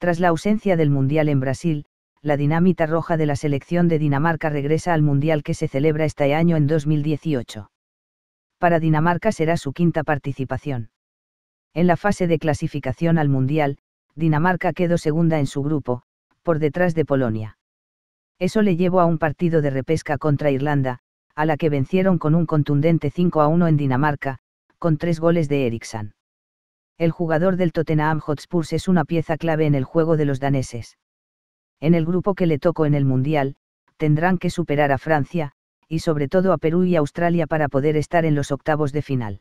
Tras la ausencia del Mundial en Brasil, la dinámica roja de la selección de Dinamarca regresa al Mundial que se celebra este año en 2018. Para Dinamarca será su quinta participación. En la fase de clasificación al Mundial, Dinamarca quedó segunda en su grupo, por detrás de Polonia. Eso le llevó a un partido de repesca contra Irlanda, a la que vencieron con un contundente 5 a 1 en Dinamarca, con tres goles de Eriksson. El jugador del Tottenham Hotspur es una pieza clave en el juego de los daneses. En el grupo que le tocó en el Mundial, tendrán que superar a Francia, y sobre todo a Perú y Australia para poder estar en los octavos de final.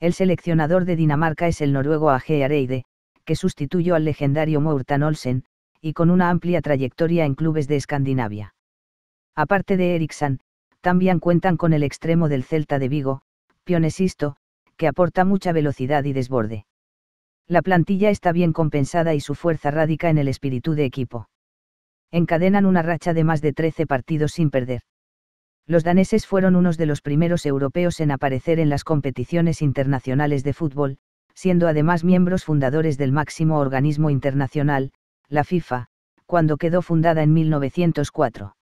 El seleccionador de Dinamarca es el noruego Age Areide, que sustituyó al legendario Morten Olsen, y con una amplia trayectoria en clubes de Escandinavia. Aparte de Ericsson, también cuentan con el extremo del Celta de Vigo, Pionesisto, que aporta mucha velocidad y desborde. La plantilla está bien compensada y su fuerza radica en el espíritu de equipo. Encadenan una racha de más de 13 partidos sin perder. Los daneses fueron unos de los primeros europeos en aparecer en las competiciones internacionales de fútbol, siendo además miembros fundadores del máximo organismo internacional, la FIFA, cuando quedó fundada en 1904.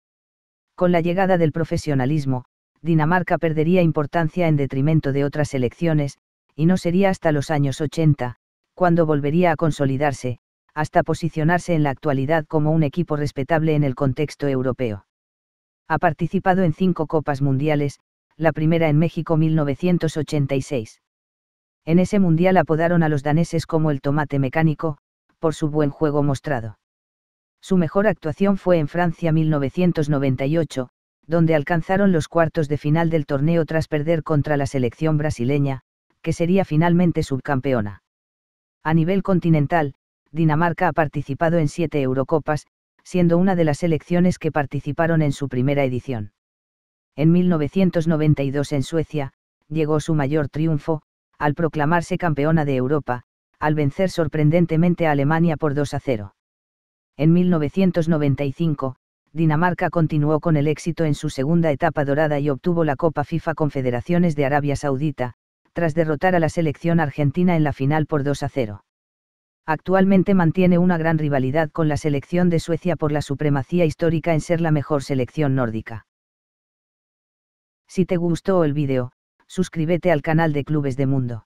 Con la llegada del profesionalismo, Dinamarca perdería importancia en detrimento de otras elecciones, y no sería hasta los años 80, cuando volvería a consolidarse, hasta posicionarse en la actualidad como un equipo respetable en el contexto europeo. Ha participado en cinco Copas Mundiales, la primera en México 1986. En ese mundial apodaron a los daneses como el tomate mecánico, por su buen juego mostrado. Su mejor actuación fue en Francia 1998, donde alcanzaron los cuartos de final del torneo tras perder contra la selección brasileña, que sería finalmente subcampeona. A nivel continental, Dinamarca ha participado en siete Eurocopas, siendo una de las selecciones que participaron en su primera edición. En 1992 en Suecia, llegó su mayor triunfo, al proclamarse campeona de Europa, al vencer sorprendentemente a Alemania por 2 a 0. En 1995, Dinamarca continuó con el éxito en su segunda etapa dorada y obtuvo la Copa FIFA Confederaciones de Arabia Saudita, tras derrotar a la selección argentina en la final por 2 a 0. Actualmente mantiene una gran rivalidad con la selección de Suecia por la supremacía histórica en ser la mejor selección nórdica. Si te gustó el vídeo, suscríbete al canal de Clubes de Mundo